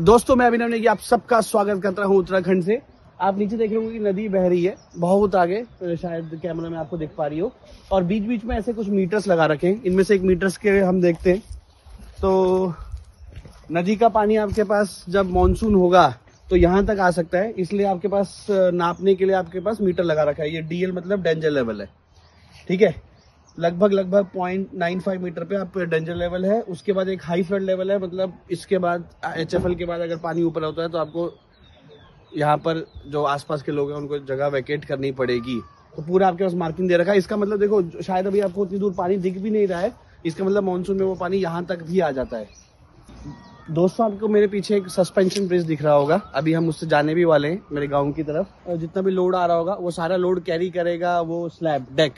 दोस्तों मैं अभिनव नेगी आप सबका स्वागत करता हूँ उत्तराखंड से आप नीचे देख रहे होंगे कि नदी बह रही है बहुत आगे शायद कैमरा में आपको दिख पा रही हो और बीच बीच में ऐसे कुछ मीटर्स लगा रखे हैं इनमें से एक मीटर्स के हम देखते हैं तो नदी का पानी आपके पास जब मानसून होगा तो यहाँ तक आ सकता है इसलिए आपके पास नापने के लिए आपके पास मीटर लगा रखा है ये डीएल मतलब डेंजर लेवल है ठीक है लगभग लगभग पॉइंट नाइन फाइव मीटर पे आप डेंजर लेवल है उसके बाद एक हाई फ्लड लेवल है मतलब इसके बाद एच के बाद अगर पानी ऊपर होता है तो आपको यहाँ पर जो आसपास के लोग हैं उनको जगह वैकेट करनी पड़ेगी तो पूरा आपके पास मार्किंग दे रखा है इसका मतलब देखो शायद अभी आपको उतनी दूर पानी दिख भी नहीं रहा है इसका मतलब मानसून में वो पानी यहाँ तक भी आ जाता है दोस्तों आपको मेरे पीछे एक सस्पेंशन ब्रिज दिख रहा होगा अभी हम उससे जाने भी वाले हैं मेरे गांव की तरफ जितना भी लोड आ रहा होगा वो सारा लोड कैरी करेगा वो स्लैब डेक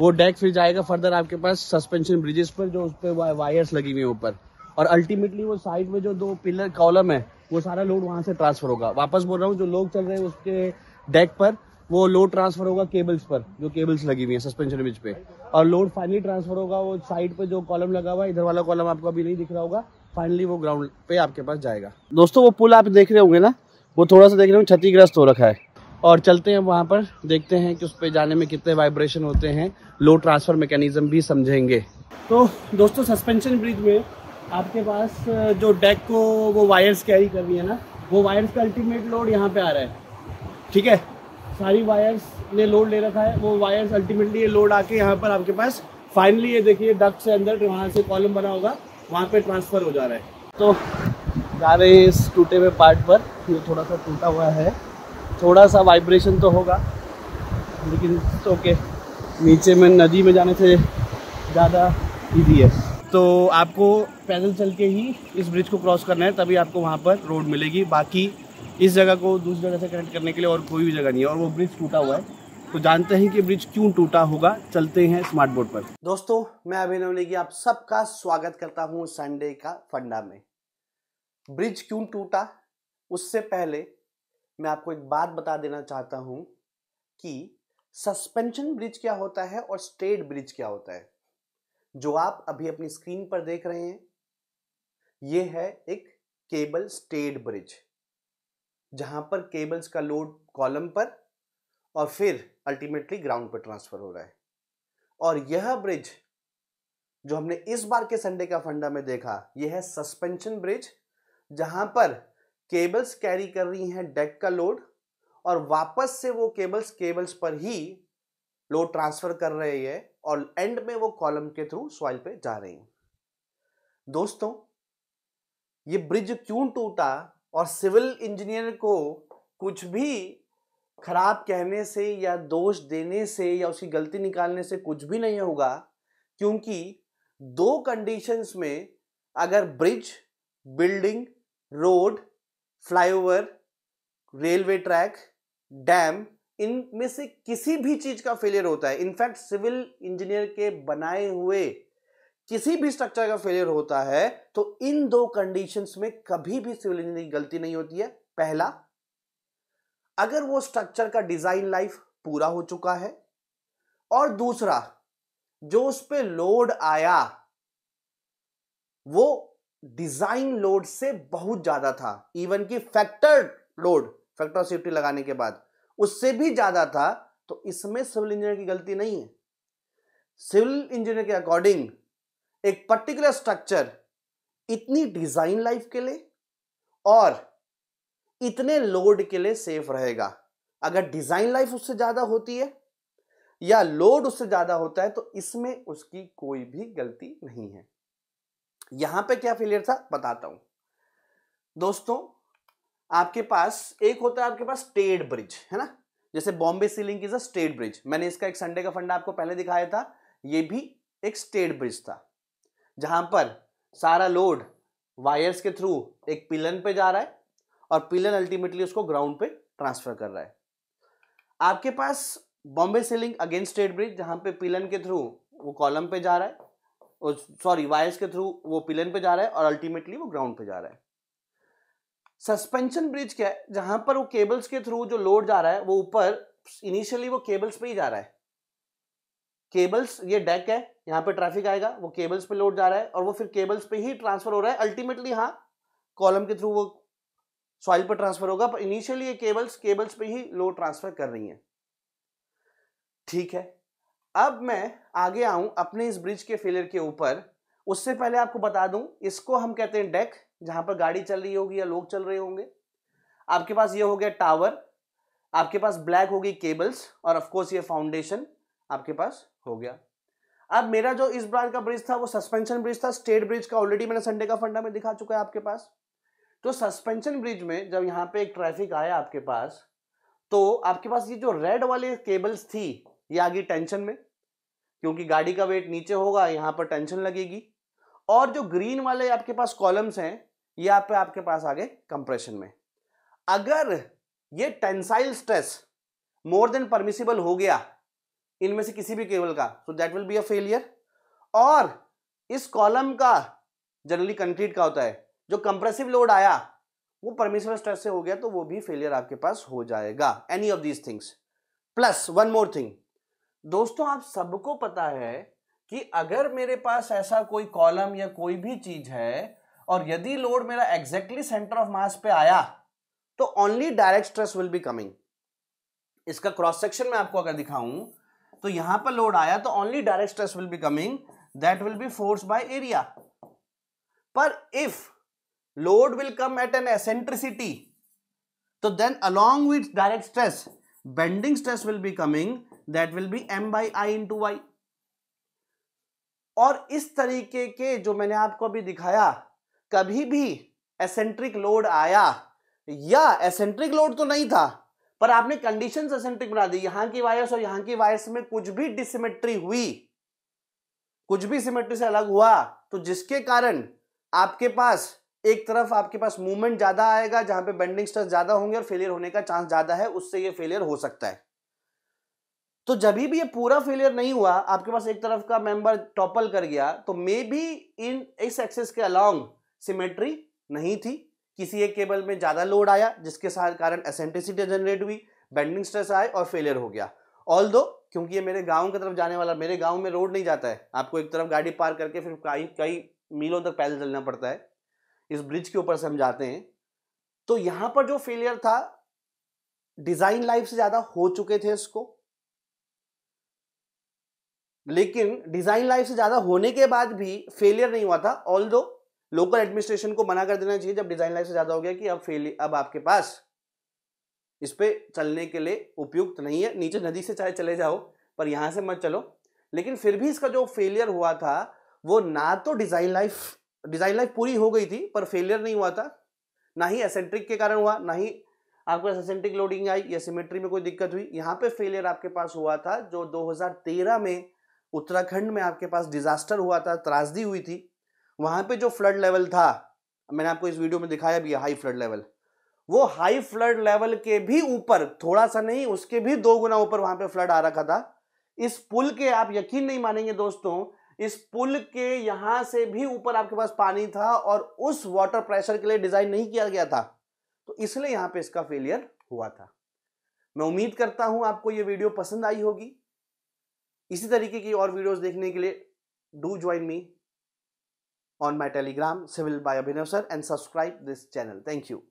वो डेक फिर जाएगा फर्दर आपके पास सस्पेंशन ब्रिजेस पर जो उस पर वायर्स लगी हुई है ऊपर और अल्टीमेटली वो साइड में जो दो पिलर कॉलम है वो सारा लोड वहां से ट्रांसफर होगा वापस बोल रहा हूँ जो लोग चल रहे हैं उसके डेक पर वो लोड ट्रांसफर होगा केबल्स पर जो केबल्स लगी हुई है सस्पेंशन ब्रिज पे और लोड फाइनली ट्रांसफर होगा वो साइड पे जो कॉलम लगा हुआ है इधर वाला कॉलम आपको अभी नहीं दिख रहा होगा फाइनली वो ग्राउंड पे आपके पास जाएगा दोस्तों वो पुल आप देख रहे होंगे ना वो थोड़ा सा देख रहे हो क्षतिग्रस्त हो रखा है और चलते हैं वहाँ पर देखते हैं कि उस पर जाने में कितने वाइब्रेशन होते हैं लो ट्रांसफ़र मैकेनिज़म भी समझेंगे तो दोस्तों सस्पेंशन ब्रिज में आपके पास जो डेक को वो वायर्स कैरी कर रही है ना वो वायर्स का अल्टीमेट लोड यहाँ पे आ रहा है ठीक है सारी वायर्स ने लोड ले रखा है वो वायर्स अल्टीमेटली ये लोड आके यहाँ पर आपके पास फाइनली ये देखिए डक से अंदर वहाँ से कॉलम बना होगा वहाँ पे ट्रांसफ़र हो जा रहा है तो जा रहे हैं इस टूटे हुए पार्ट पर ये थोड़ा सा टूटा हुआ है थोड़ा सा वाइब्रेशन तो होगा लेकिन ओके नीचे में नदी में जाने से ज़्यादा ईजी है तो आपको पैदल चल के ही इस ब्रिज को क्रॉस करना है तभी आपको वहाँ पर रोड मिलेगी बाकी इस जगह को दूसरी जगह से कनेक्ट करने के लिए और कोई भी जगह नहीं है और वो ब्रिज टूटा हुआ है तो जानते हैं कि ब्रिज क्यों टूटा होगा चलते हैं स्मार्ट बोर्ड पर दोस्तों मैं अभिनव लेगी आप सबका स्वागत करता हूँ संडे का फंडा में ब्रिज क्यों टूटा उससे पहले मैं आपको एक बात बता देना चाहता हूं कि सस्पेंशन ब्रिज क्या होता है और स्ट्रेट ब्रिज क्या होता है जो आप अभी अपनी स्क्रीन पर देख रहे हैं यह है एक केबल स्टेड ब्रिज जहां पर केबल्स का लोड कॉलम पर और फिर अल्टीमेटली ग्राउंड पर ट्रांसफर हो रहा है और यह ब्रिज जो हमने इस बार के संडे का फंडा में देखा यह है सस्पेंशन ब्रिज जहां पर केबल्स कैरी कर रही हैं डेक का लोड और वापस से वो केबल्स केबल्स पर ही लोड ट्रांसफर कर रहे हैं और एंड में वो कॉलम के थ्रू सॉइल पे जा रही हैं दोस्तों ये ब्रिज क्यों टूटा और सिविल इंजीनियर को कुछ भी खराब कहने से या दोष देने से या उसकी गलती निकालने से कुछ भी नहीं होगा क्योंकि दो कंडीशंस में अगर bridge building road flyover railway track dam इनमें से किसी भी चीज का फेलियर होता है इनफैक्ट सिविल इंजीनियर के बनाए हुए किसी भी स्ट्रक्चर का फेलियर होता है तो इन दो कंडीशंस में कभी भी सिविल इंजीनियर की गलती नहीं होती है पहला अगर वो स्ट्रक्चर का डिजाइन लाइफ पूरा हो चुका है और दूसरा जो उस पर लोड आया वो डिजाइन लोड से बहुत ज्यादा था इवन की फैक्टर लोड फैक्टर सेफ्टी लगाने के बाद उससे भी ज्यादा था तो इसमें सिविल इंजीनियर की गलती नहीं है सिविल इंजीनियर के अकॉर्डिंग एक पर्टिकुलर स्ट्रक्चर इतनी डिजाइन लाइफ के लिए और इतने लोड के लिए सेफ रहेगा अगर डिजाइन लाइफ उससे ज्यादा होती है या लोड उससे ज्यादा होता है तो इसमें उसकी कोई भी गलती नहीं है यहां पे क्या फेलियर था बताता हूं दोस्तों आपके पास एक होता है आपके पास स्टेट ब्रिज है ना जैसे Bombay sea link is a stayed bridge मैंने इसका एक संडे का फंडा आपको पहले दिखाया था ये भी एक स्टेट ब्रिज था जहां पर सारा लोड वायर्स के थ्रू एक पिलन पे जा रहा है और पिलन अल्टीमेटली उसको ग्राउंड पे ट्रांसफर कर रहा है आपके पास Bombay sea link against stayed bridge जहां पे पिलन के थ्रू वो कॉलम पे जा रहा है सॉरी वायर्स के थ्रू वो पिलन पे जा रहा है और अल्टीमेटली वो ग्राउंड पे जा रहा है सस्पेंशन ब्रिज क्या है जहां पर वो केबल्स के थ्रू जो लोड जा रहा है वो ऊपर इनिशियली वो केबल्स पे ही जा रहा है केबल्स ये डेक है यहां पे ट्रैफिक आएगा वो केबल्स पे लोड जा रहा है और वो फिर केबल्स पे ही ट्रांसफर हो रहा है अल्टीमेटली हाँ कॉलम के थ्रू वो सॉइल पर ट्रांसफर होगा पर इनिशियली ये केबल्स केबल्स पे ही लोड ट्रांसफर कर रही है ठीक है अब मैं आगे आऊं अपने इस ब्रिज के फेलियर के ऊपर उससे पहले आपको बता दूं इसको हम कहते हैं डेक जहां पर गाड़ी चल रही होगी या लोग चल रहे होंगे आपके पास ये हो गया टावर आपके पास ब्लैक होगी केबल्स और अफकोर्स ये फाउंडेशन आपके पास हो गया अब मेरा जो इस ब्रांड का ब्रिज था वो सस्पेंशन ब्रिज था स्टेट ब्रिज का ऑलरेडी मैंने संडे का फंडा में दिखा चुका है आपके पास तो सस्पेंशन ब्रिज में जब यहाँ पे एक ट्रैफिक आया आपके पास तो आपके पास ये जो रेड वाले केबल्स थी ये आ गई टेंशन में क्योंकि गाड़ी का वेट नीचे होगा यहाँ पर टेंशन लगेगी और जो ग्रीन वाले आपके पास कॉलम्स हैं ये आप आपके पास आगे कंप्रेशन में अगर ये tensile stress more than permissible हो गया इनमें से किसी भी केबल का so that will be a failure और इस कॉलम का जनरली कंक्रीट का होता है जो कंप्रेसिव लोड आया वो परमिसिबल स्ट्रेस से हो गया तो वो भी फेलियर आपके पास हो जाएगा any of these things plus one more thing दोस्तों आप सबको पता है कि अगर मेरे पास ऐसा कोई कॉलम या कोई भी चीज है और यदि लोड मेरा एग्जैक्टली सेंटर ऑफ मास पे आया तो only direct stress will be coming इसका क्रॉस सेक्शन में आपको अगर दिखाऊं तो यहां पर लोड आया तो only direct stress will be coming that will be force by area पर if load will come at an eccentricity तो then along with direct stress bending stress will be coming that will be M by I into Y और इस तरीके के जो मैंने आपको अभी दिखाया कभी भी एसेंट्रिक लोड आया या एसेंट्रिक लोड तो नहीं था पर आपने कंडीशन एसेंट्रिक बना दी यहां की वायर्स और यहां की वायर्स में कुछ भी डिसिमेट्री हुई कुछ भी सिमेट्री से अलग हुआ तो जिसके कारण आपके पास एक तरफ आपके पास मूवमेंट ज्यादा आएगा जहां पे बेंडिंग स्ट्रेस ज्यादा होंगे और फेलियर होने का चांस ज्यादा है उससे ये फेलियर हो सकता है तो जब भी ये पूरा फेलियर नहीं हुआ आपके पास एक तरफ का मेंबर टॉपल कर गया तो मे बी इन इस एक्सेस के अलॉन्ग सिमेट्री नहीं थी किसी एक केबल में ज़्यादा लोड आया जिसके कारण एसेंटिसिटी जनरेट हुई बेंडिंग स्ट्रेस आए और फेलियर हो गया ऑल दो क्योंकि ये मेरे गाँव की तरफ जाने वाला मेरे गाँव में रोड नहीं जाता है आपको एक तरफ गाड़ी पार करके फिर कई कई मीलों तक पैदल चलना पड़ता है इस ब्रिज के ऊपर से हम जाते हैं तो यहाँ पर जो फेलियर था डिज़ाइन लाइफ से ज़्यादा हो चुके थे इसको लेकिन डिजाइन लाइफ से ज्यादा होने के बाद भी फेलियर नहीं हुआ था ऑल दो लोकल एडमिनिस्ट्रेशन को मना कर देना चाहिए जब डिजाइन लाइफ से ज्यादा हो गया कि अब फेलियर अब आपके पास इस पर चलने के लिए उपयुक्त नहीं है नीचे नदी से चाहे चले जाओ पर यहां से मत चलो लेकिन फिर भी इसका जो फेलियर हुआ था वो ना तो डिजाइन लाइफ डिजाइन लाइफ पूरी हो गई थी पर फेलियर नहीं हुआ था ना ही एसेंट्रिक के कारण हुआ ना ही आपके पास एसेंट्रिक लोडिंग आई या सिमेट्री में कोई दिक्कत हुई यहाँ पे फेलियर आपके पास हुआ था जो 2013 में उत्तराखंड में आपके पास डिजास्टर हुआ था त्रासदी हुई थी वहां पे जो फ्लड लेवल था मैंने आपको इस वीडियो में दिखाया भी हाई फ्लड लेवल वो हाई फ्लड लेवल के भी ऊपर थोड़ा सा नहीं उसके भी दो गुना ऊपर वहां पे फ्लड आ रखा था इस पुल के आप यकीन नहीं मानेंगे दोस्तों इस पुल के यहां से भी ऊपर आपके पास पानी था और उस वाटर प्रेशर के लिए डिज़ाइन नहीं किया गया था तो इसलिए यहां पे इसका फेलियर हुआ था मैं उम्मीद करता हूं आपको यह वीडियो पसंद आई होगी इसी तरीके की और वीडियोस देखने के लिए do join me on my Telegram civil by Abhinav sir and subscribe this channel thank you